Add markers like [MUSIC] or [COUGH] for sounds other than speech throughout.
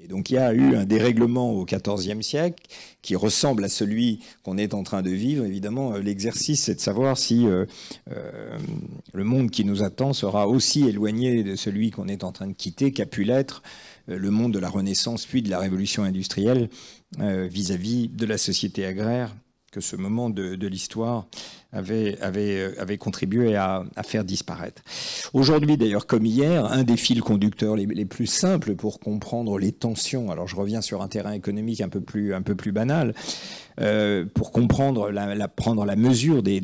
Et donc il y a eu un dérèglement au XIVe siècle qui ressemble à celui qu'on est en train de vivre. Évidemment, euh, l'exercice, c'est de savoir si euh, euh, le monde qui nous attend sera aussi éloigné de celui qu'on est en train de quitter qu'a pu l'être le monde de la Renaissance puis de la Révolution industrielle vis-à-vis de la société agraire que ce moment de l'histoire avait, avait, euh, avait contribué à, faire disparaître. Aujourd'hui, d'ailleurs, comme hier, un des fils conducteurs les, plus simples pour comprendre les tensions, alors je reviens sur un terrain économique un peu plus, un peu plus banal, euh, pour comprendre, la, prendre la mesure des,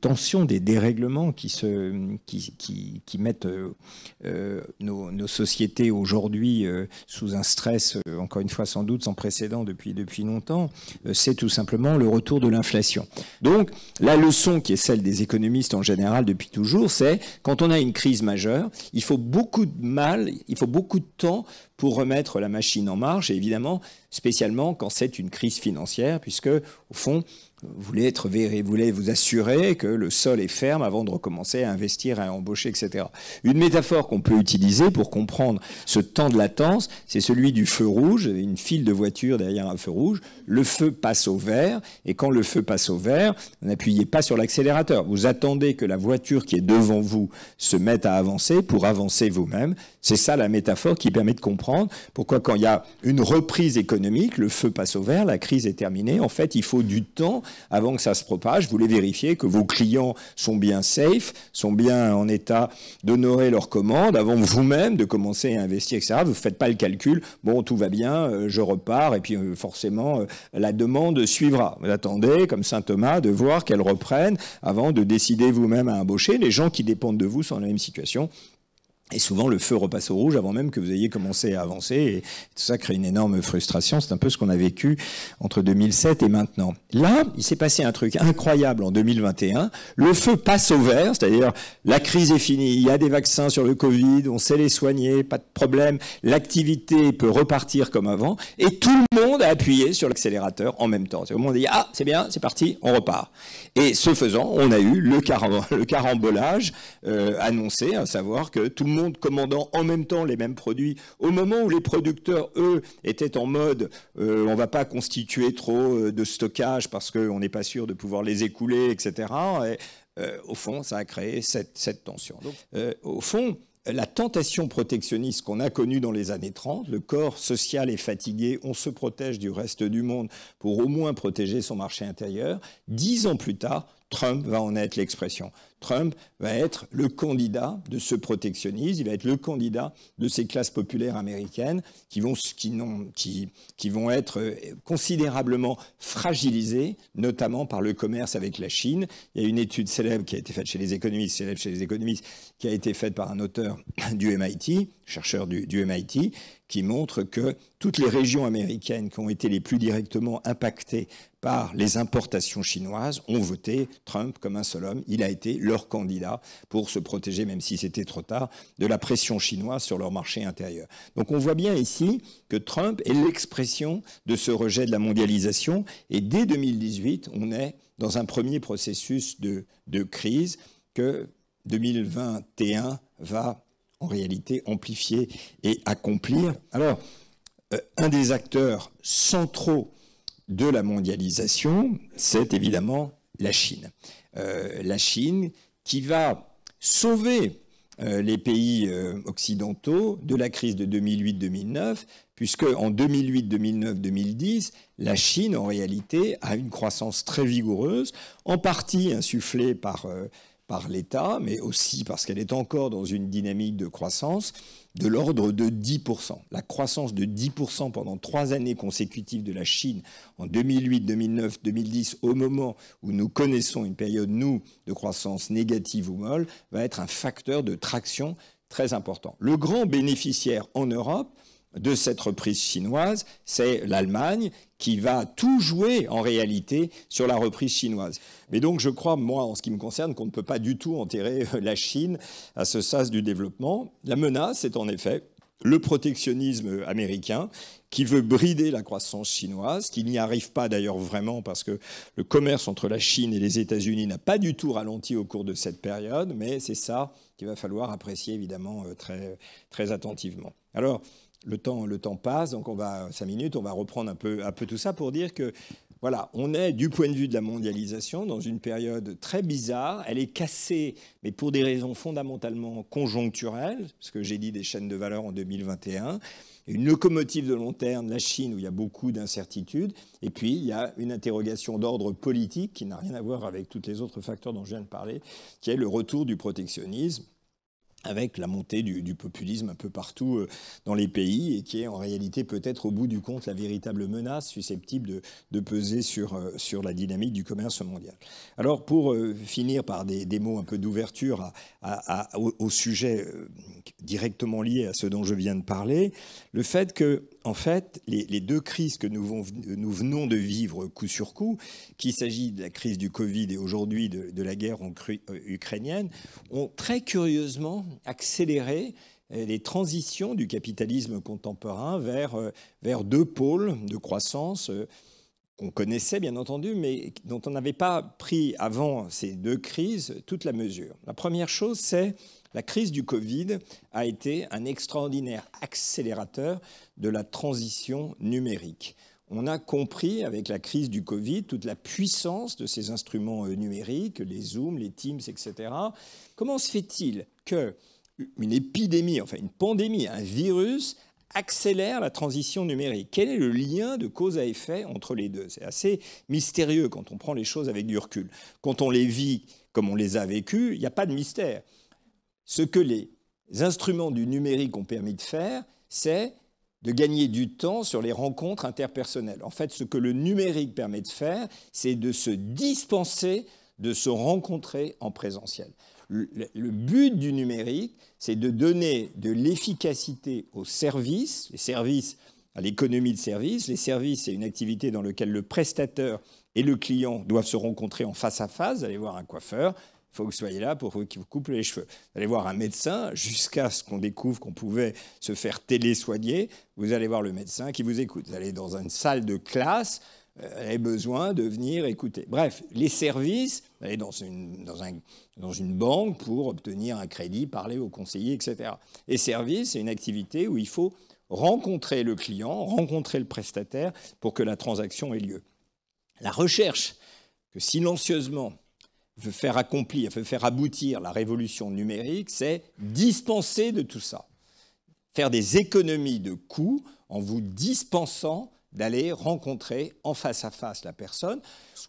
tensions, des dérèglements qui, se, qui, qui, mettent euh, nos, sociétés aujourd'hui sous un stress, encore une fois sans doute sans précédent depuis, depuis longtemps, c'est tout simplement le retour de l'inflation. Donc, la leçon leçon qui est celle des économistes en général depuis toujours, c'est quand on a une crise majeure, il faut beaucoup de mal, il faut beaucoup de temps pour remettre la machine en marche, et évidemment, spécialement quand c'est une crise financière, puisque, au fond, voulez être voulez vous assurer que le sol est ferme avant de recommencer à investir, à embaucher, etc. Une métaphore qu'on peut utiliser pour comprendre ce temps de latence, c'est celui du feu rouge, une file de voitures derrière un feu rouge. Le feu passe au vert, et quand le feu passe au vert, n'appuyez pas sur l'accélérateur. Vous attendez que la voiture qui est devant vous se mette à avancer pour avancer vous-même. C'est ça la métaphore qui permet de comprendre pourquoi quand il y a une reprise économique, le feu passe au vert, la crise est terminée. En fait, il faut du temps avant que ça se propage, vous voulez vérifier que vos clients sont bien safe, sont bien en état d'honorer leurs commandes avant vous-même de commencer à investir, etc. Vous ne faites pas le calcul, bon, tout va bien, euh, je repars, et puis euh, forcément, euh, la demande suivra. Vous attendez, comme Saint Thomas, de voir qu'elle reprenne avant de décider vous-même à embaucher. Les gens qui dépendent de vous sont dans la même situation. Et souvent, le feu repasse au rouge avant même que vous ayez commencé à avancer. Et tout ça crée une énorme frustration. C'est un peu ce qu'on a vécu entre 2007 et maintenant. Là, il s'est passé un truc incroyable en 2021. Le feu passe au vert, c'est-à-dire la crise est finie, il y a des vaccins sur le Covid, on sait les soigner, pas de problème. L'activité peut repartir comme avant. Et tout le monde a appuyé sur l'accélérateur en même temps. Au monde a dit Ah, c'est bien, c'est parti, on repart. Et ce faisant, on a eu le, [LAUGHS] carambolage euh, annoncé, à savoir que tout le monde commandant en même temps les mêmes produits, au moment où les producteurs, eux, étaient en mode euh, on va pas constituer trop euh, de stockage parce qu'on n'est pas sûr de pouvoir les écouler, etc. Et, euh, au fond, ça a créé cette, tension. au fond, la tentation protectionniste qu'on a connue dans les années 30, le corps social est fatigué, on se protège du reste du monde pour au moins protéger son marché intérieur, dix ans plus tard, Trump va en être l'expression. Trump va être le candidat de ce protectionnisme, il va être le candidat de ces classes populaires américaines qui vont, qui vont être euh, considérablement fragilisées, notamment par le commerce avec la Chine. Il y a une étude célèbre qui a été faite chez les économistes, chez les économistes, qui a été faite par un auteur [COUGHS] du MIT, chercheur du, du MIT, qui montre que toutes les régions américaines qui ont été les plus directement impactées par les importations chinoises ont voté Trump comme un seul homme. Il a été le leurs candidats pour se protéger, même si c'était trop tard, de la pression chinoise sur leur marché intérieur. Donc on voit bien ici que Trump est l'expression de ce rejet de la mondialisation et dès 2018, on est dans un premier processus de, crise que 2021 va en réalité amplifier et accomplir. Alors, euh, un des acteurs centraux de la mondialisation, c'est évidemment la Chine. Euh, la Chine qui va sauver euh, les pays euh, occidentaux de la crise de 2008-2009, puisque en 2008, 2009, 2010, la Chine en réalité a une croissance très vigoureuse, en partie insufflée par par l'État, mais aussi parce qu'elle est encore dans une dynamique de croissance de l'ordre de 10%. La croissance de 10% pendant trois années consécutives de la Chine en 2008, 2009, 2010, au moment où nous connaissons une période, nous, de croissance négative ou molle, va être un facteur de traction très important. Le grand bénéficiaire en Europe, de cette reprise chinoise, c'est l'Allemagne qui va tout jouer en réalité sur la reprise chinoise. Mais donc je crois, moi, en ce qui me concerne, qu'on ne peut pas du tout enterrer euh, la Chine à ce sas du développement. La menace est en effet le protectionnisme américain qui veut brider la croissance chinoise, qui n'y arrive pas d'ailleurs vraiment parce que le commerce entre la Chine et les États-Unis n'a pas du tout ralenti au cours de cette période, mais c'est ça qu'il va falloir apprécier évidemment euh, très, très attentivement. Alors, le temps, le temps passe, donc on va, cinq minutes, on va reprendre un peu, un peu tout ça pour dire que, voilà, on est du point de vue de la mondialisation dans une période très bizarre. Elle est cassée, mais pour des raisons fondamentalement conjoncturelles, ce que j'ai dit des chaînes de valeur en 2021 une locomotive de long terme, la Chine, où il y a beaucoup d'incertitudes. Et puis, il y a une interrogation d'ordre politique qui n'a rien à voir avec tous les autres facteurs dont je viens de parler, qui est le retour du protectionnisme avec la montée du, populisme un peu partout euh, dans les pays et qui est en réalité peut-être au bout du compte la véritable menace susceptible de, peser sur, euh, sur la dynamique du commerce mondial. Alors pour euh, finir par des, mots un peu d'ouverture au, sujet directement lié à ce dont je viens de parler, le fait que en fait, les, deux crises que nous, venons de vivre coup sur coup, qu'il s'agit de la crise du Covid et aujourd'hui de, la guerre en, euh, ukrainienne, ont très curieusement accéléré euh, les transitions du capitalisme contemporain vers euh, deux pôles de croissance qu'on connaissait bien entendu, mais dont on n'avait pas pris avant ces deux crises toute la mesure. La première chose, c'est la crise du Covid a été un extraordinaire accélérateur de la transition numérique. On a compris avec la crise du Covid toute la puissance de ces instruments euh, numériques, les Zooms, les Teams, etc. Comment se fait-il qu'une épidémie, enfin une pandémie, un virus accélère la transition numérique. Quel est le lien de cause à effet entre les deux C'est assez mystérieux quand on prend les choses avec du recul. Quand on les vit comme on les a vécues, il n'y a pas de mystère. Ce que les instruments du numérique ont permis de faire, c'est de gagner du temps sur les rencontres interpersonnelles. En fait, ce que le numérique permet de faire, c'est de se dispenser de se rencontrer en présentiel. Le, but du numérique, c'est de donner de l'efficacité aux services, les services à l'économie de services. Les services, c'est une activité dans laquelle le prestataire et le client doivent se rencontrer en face à face. Vous allez voir un coiffeur, il faut que vous soyez là pour qu'il vous coupe les cheveux. Vous allez voir un médecin, jusqu'à ce qu'on découvre qu'on pouvait se faire télésoigner, vous allez voir le médecin qui vous écoute. Vous allez dans une salle de classe, euh, ait besoin de venir écouter. Bref, les services, aller dans une, banque pour obtenir un crédit, parler aux conseiller, etc. Les services, c'est une activité où il faut rencontrer le client, rencontrer le prestataire pour que la transaction ait lieu. La recherche que silencieusement veut faire accomplir, veut faire aboutir la révolution numérique, c'est dispenser de tout ça. Faire des économies de coûts en vous dispensant d'aller rencontrer en face à face la personne,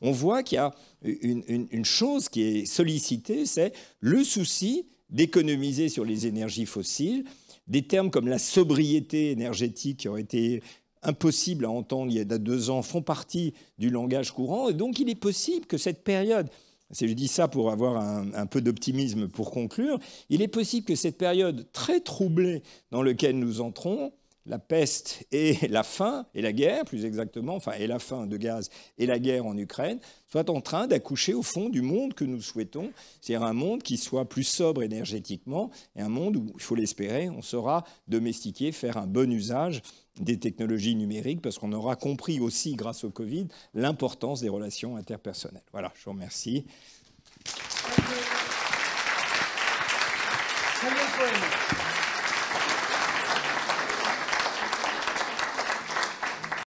on voit qu'il y a une, chose qui est sollicitée, c'est le souci d'économiser sur les énergies fossiles, des termes comme la sobriété énergétique qui ont été impossibles à entendre il y a deux ans font partie du langage courant, et donc il est possible que cette période je dis ça pour avoir un, un peu d'optimisme pour conclure. Il est possible que cette période très troublée dans laquelle nous entrons la peste et la faim, et la guerre plus exactement, enfin, et la faim de gaz et la guerre en Ukraine, soit en train d'accoucher au fond du monde que nous souhaitons, c'est-à-dire un monde qui soit plus sobre énergétiquement, et un monde où, il faut l'espérer, on saura domestiquer, faire un bon usage des technologies numériques, parce qu'on aura compris aussi, grâce au Covid, l'importance des relations interpersonnelles. Voilà, je vous remercie.